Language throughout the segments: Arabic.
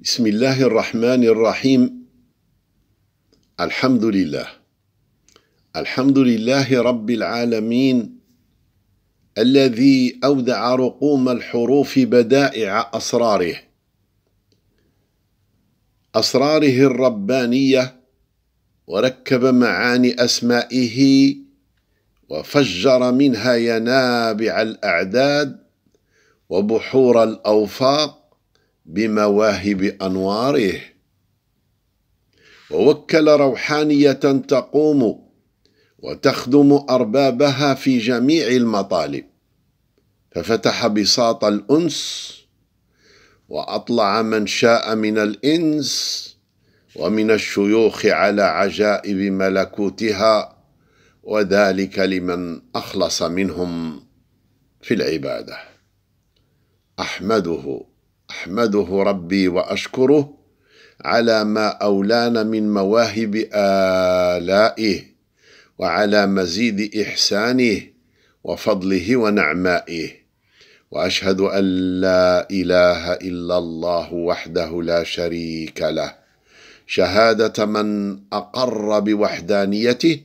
بسم الله الرحمن الرحيم الحمد لله الحمد لله رب العالمين الذي اودع رقوم الحروف بدائع اسراره اسراره الربانيه وركب معاني اسمائه وفجر منها ينابع الاعداد وبحور الاوفاق بمواهب أنواره ووكل روحانية تقوم وتخدم أربابها في جميع المطالب ففتح بساط الأنس وأطلع من شاء من الإنس ومن الشيوخ على عجائب ملكوتها وذلك لمن أخلص منهم في العبادة أحمده احمده ربي واشكره على ما اولانا من مواهب الائه وعلى مزيد احسانه وفضله ونعمائه واشهد ان لا اله الا الله وحده لا شريك له شهاده من اقر بوحدانيته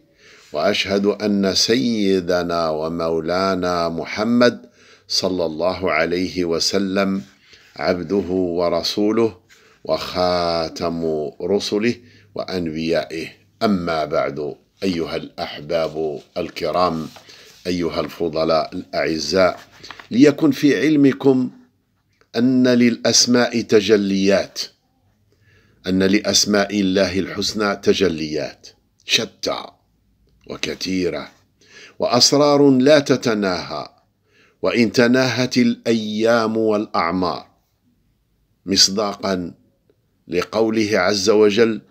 واشهد ان سيدنا ومولانا محمد صلى الله عليه وسلم عبده ورسوله وخاتم رسله وانبيائه اما بعد ايها الاحباب الكرام ايها الفضلاء الاعزاء ليكن في علمكم ان للاسماء تجليات ان لاسماء الله الحسنى تجليات شتى وكثيره واسرار لا تتناهى وان تناهت الايام والاعمار مصداقا لقوله عز وجل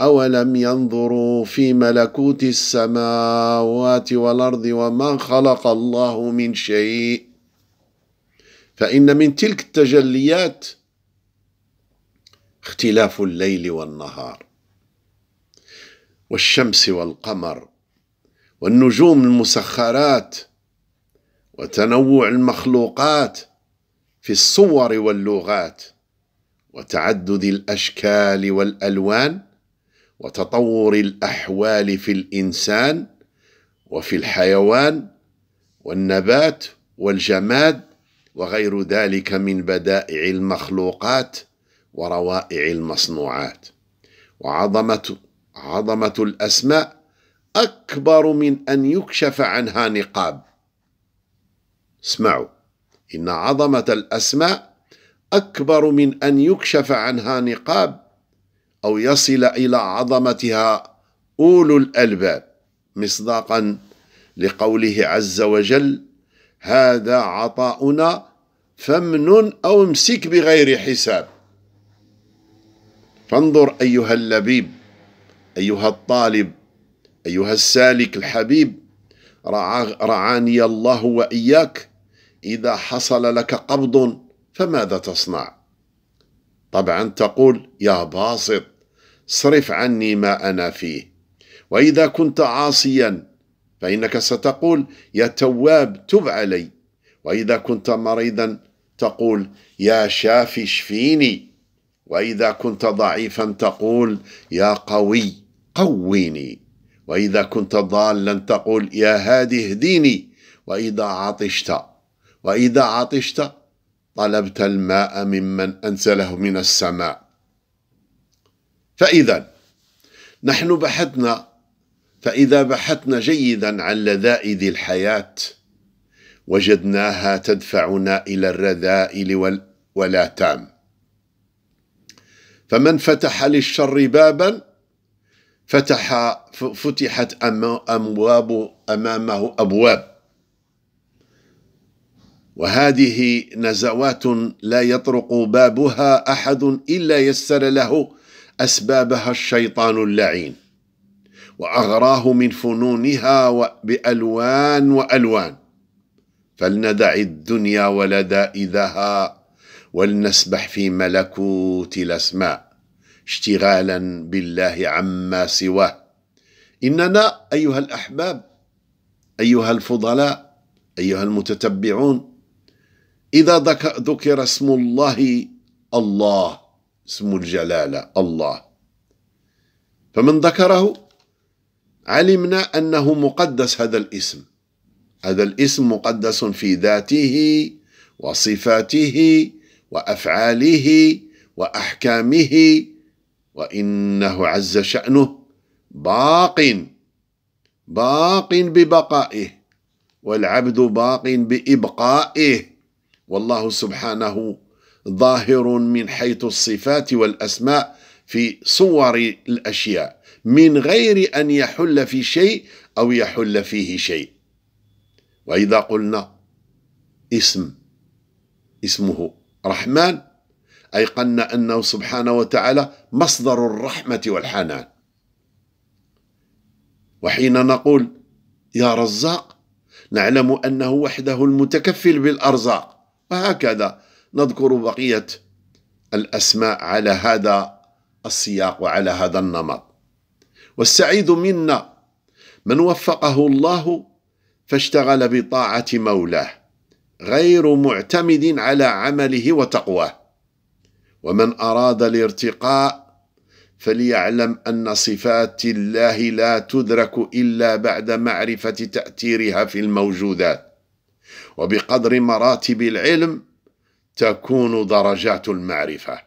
أولم ينظروا في ملكوت السماوات والأرض وما خلق الله من شيء فإن من تلك التجليات اختلاف الليل والنهار والشمس والقمر والنجوم المسخرات وتنوع المخلوقات في الصور واللغات وتعدد الاشكال والالوان وتطور الاحوال في الانسان وفي الحيوان والنبات والجماد وغير ذلك من بدائع المخلوقات وروائع المصنوعات وعظمه عظمه الاسماء اكبر من ان يكشف عنها نقاب اسمعوا ان عظمه الاسماء اكبر من ان يكشف عنها نقاب او يصل الى عظمتها اولو الالباب مصداقا لقوله عز وجل هذا عطاؤنا فامنن او امسك بغير حساب فانظر ايها اللبيب ايها الطالب ايها السالك الحبيب رعاني الله واياك اذا حصل لك قبض فماذا تصنع طبعا تقول يا باسط صرف عني ما انا فيه واذا كنت عاصيا فانك ستقول يا تواب تب علي واذا كنت مريضا تقول يا شافي اشفيني واذا كنت ضعيفا تقول يا قوي قويني واذا كنت ضالا تقول يا هادي اهديني واذا عطشت واذا عطشت طلبت الماء ممن أنزله من السماء فإذا نحن بحثنا فإذا بحثنا جيدا عن لذائذ الحياة وجدناها تدفعنا إلى الرذائل والاتام فمن فتح للشر بابا فتح فتحت أمواب أمامه أبواب وهذه نزوات لا يطرق بابها احد الا يسر له اسبابها الشيطان اللعين واغراه من فنونها بالوان والوان فلندع الدنيا ولذائذها ولنسبح في ملكوت الاسماء اشتغالا بالله عما سواه اننا ايها الاحباب ايها الفضلاء ايها المتتبعون إذا ذكر اسم الله الله اسم الجلالة الله فمن ذكره علمنا أنه مقدس هذا الاسم هذا الاسم مقدس في ذاته وصفاته وأفعاله وأحكامه وإنه عز شأنه باق باق ببقائه والعبد باق بإبقائه والله سبحانه ظاهر من حيث الصفات والاسماء في صور الاشياء من غير ان يحل في شيء او يحل فيه شيء واذا قلنا اسم اسمه رحمن ايقنا انه سبحانه وتعالى مصدر الرحمه والحنان وحين نقول يا رزاق نعلم انه وحده المتكفل بالارزاق وهكذا نذكر بقية الأسماء على هذا السياق وعلى هذا النمط والسعيد منا من وفقه الله فاشتغل بطاعة مولاه غير معتمد على عمله وتقواه ومن أراد الارتقاء فليعلم أن صفات الله لا تدرك إلا بعد معرفة تأثيرها في الموجودات وبقدر مراتب العلم تكون درجات المعرفة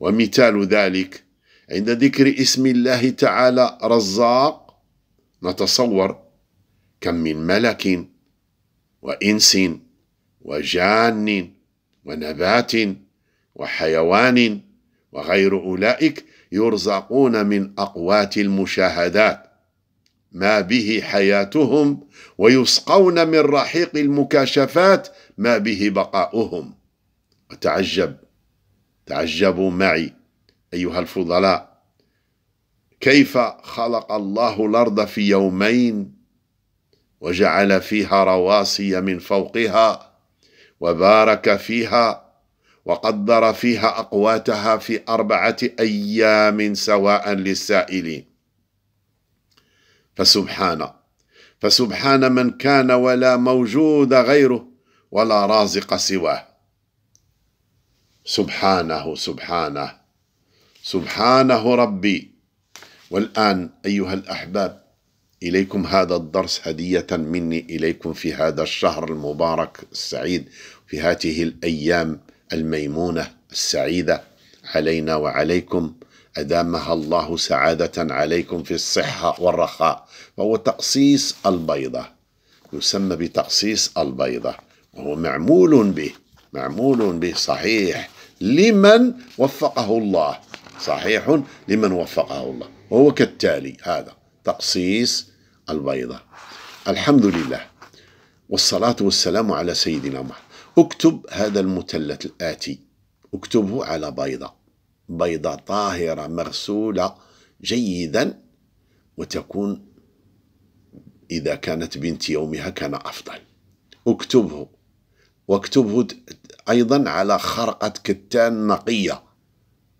ومثال ذلك عند ذكر اسم الله تعالى رزاق نتصور كم من ملك وإنس وجان ونبات وحيوان وغير أولئك يرزقون من أقوات المشاهدات ما به حياتهم ويسقون من رحيق المكاشفات ما به بقاؤهم وتعجب تعجبوا معي أيها الفضلاء كيف خلق الله الأرض في يومين وجعل فيها رواسي من فوقها وبارك فيها وقدر فيها أقواتها في أربعة أيام سواء للسائلين فسبحانه فسبحان من كان ولا موجود غيره ولا رازق سواه سبحانه سبحانه سبحانه ربي والآن أيها الأحباب إليكم هذا الدرس هدية مني إليكم في هذا الشهر المبارك السعيد في هذه الأيام الميمونة السعيدة علينا وعليكم أدامها الله سعادة عليكم في الصحة والرخاء وهو تقصيص البيضة يسمى بتقصيص البيضة وهو معمول به معمول به صحيح لمن وفقه الله صحيح لمن وفقه الله وهو كالتالي هذا تقصيص البيضة الحمد لله والصلاة والسلام على سيدنا محمد اكتب هذا المثلث الآتي اكتبه على بيضة بيضة طاهرة مغسولة جيدا وتكون إذا كانت بنت يومها كان أفضل اكتبه واكتبه أيضا على خرقة كتان نقية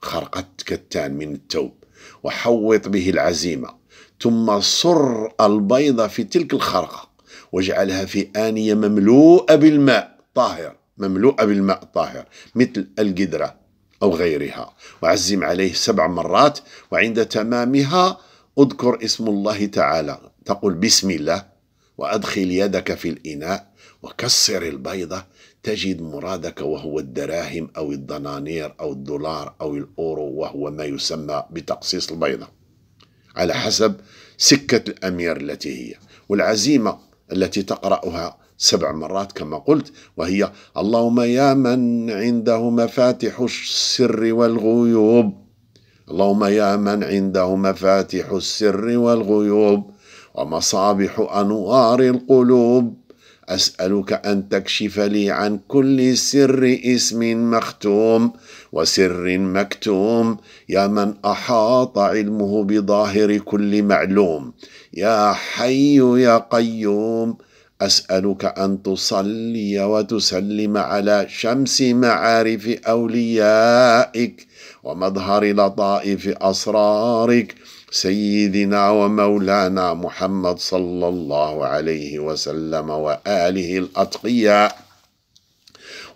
خرقة كتان من التوب وحوط به العزيمة ثم صر البيضة في تلك الخرقة واجعلها في آنية مملوءة بالماء طاهر مملوءة بالماء الطاهر مثل القدرة أو غيرها وعزم عليه سبع مرات وعند تمامها اذكر اسم الله تعالى تقول بسم الله وأدخل يدك في الإناء وكسر البيضة تجد مرادك وهو الدراهم أو الدنانير أو الدولار أو الأورو وهو ما يسمى بتقصيص البيضة على حسب سكة الأمير التي هي والعزيمة التي تقرأها سبع مرات كما قلت وهي اللهم يا من عنده مفاتح السر والغيوب اللهم يا من عنده مفاتح السر والغيوب ومصابح انوار القلوب اسالك ان تكشف لي عن كل سر اسم مختوم وسر مكتوم يا من احاط علمه بظاهر كل معلوم يا حي يا قيوم أسألك أن تصلي وتسلم على شمس معارف أوليائك ومظهر لطائف أسرارك سيدنا ومولانا محمد صلى الله عليه وسلم وآله الأتقياء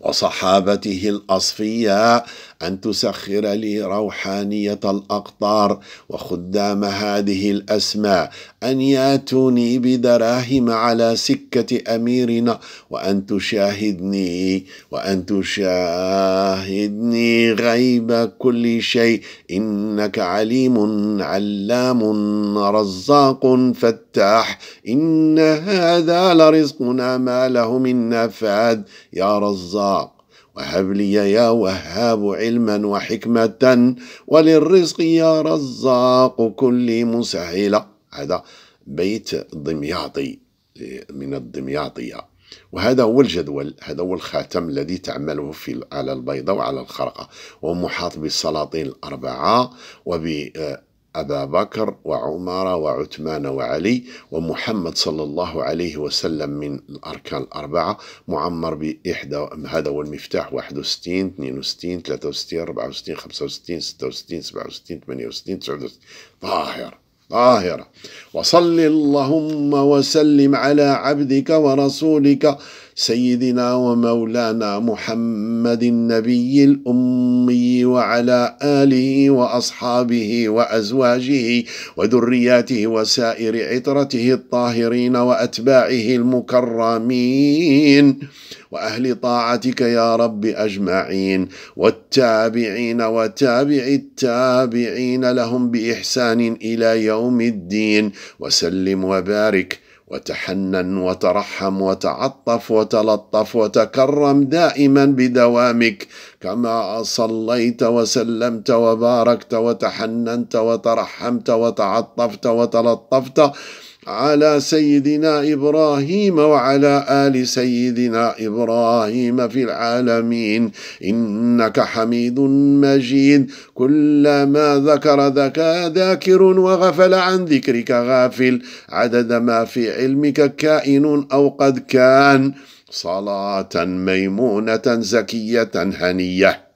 وصحابته الأصفياء أن تسخر لي روحانية الأقطار وخدام هذه الأسماء أن ياتوني بدراهم على سكة أميرنا وأن تشاهدني وأن تشاهدني غيب كل شيء إنك عليم علام رزاق فتاح إن هذا لرزقنا ما له من نفاد يا رزاق وهب لي يا وهاب علما وحكمة وللرزق يا رزاق كل مسهلة هذا بيت دمياطي من الدمياطية وهذا هو الجدول هذا هو الخاتم الذي تعمله في على البيضة وعلى الخرقة ومحاط بالسلاطين الأربعة وب أبا بكر وعمر وعثمان وعلي ومحمد صلى الله عليه وسلم من الأركان الأربعة معمر بإحدى هذا هو المفتاح 61 62 63 64 65 66 67 68 69 طاهر طاهرة وصل اللهم وسلم على عبدك ورسولك سيدنا ومولانا محمد النبي الأمي وعلى آله وأصحابه وأزواجه وذرياته وسائر عطرته الطاهرين وأتباعه المكرمين وأهل طاعتك يا رب أجمعين والتابعين وتابع التابعين لهم بإحسان إلى يوم الدين وسلم وبارك وتحنن وترحم وتعطف وتلطف وتكرم دائما بدوامك كما صليت وسلمت وباركت وتحننت وترحمت وتعطفت وتلطفت على سيدنا ابراهيم وعلى ال سيدنا ابراهيم في العالمين انك حميد مجيد كلما ذكر ذكى ذاكر وغفل عن ذكرك غافل عدد ما في علمك كائن او قد كان صلاه ميمونه زكيه هنيه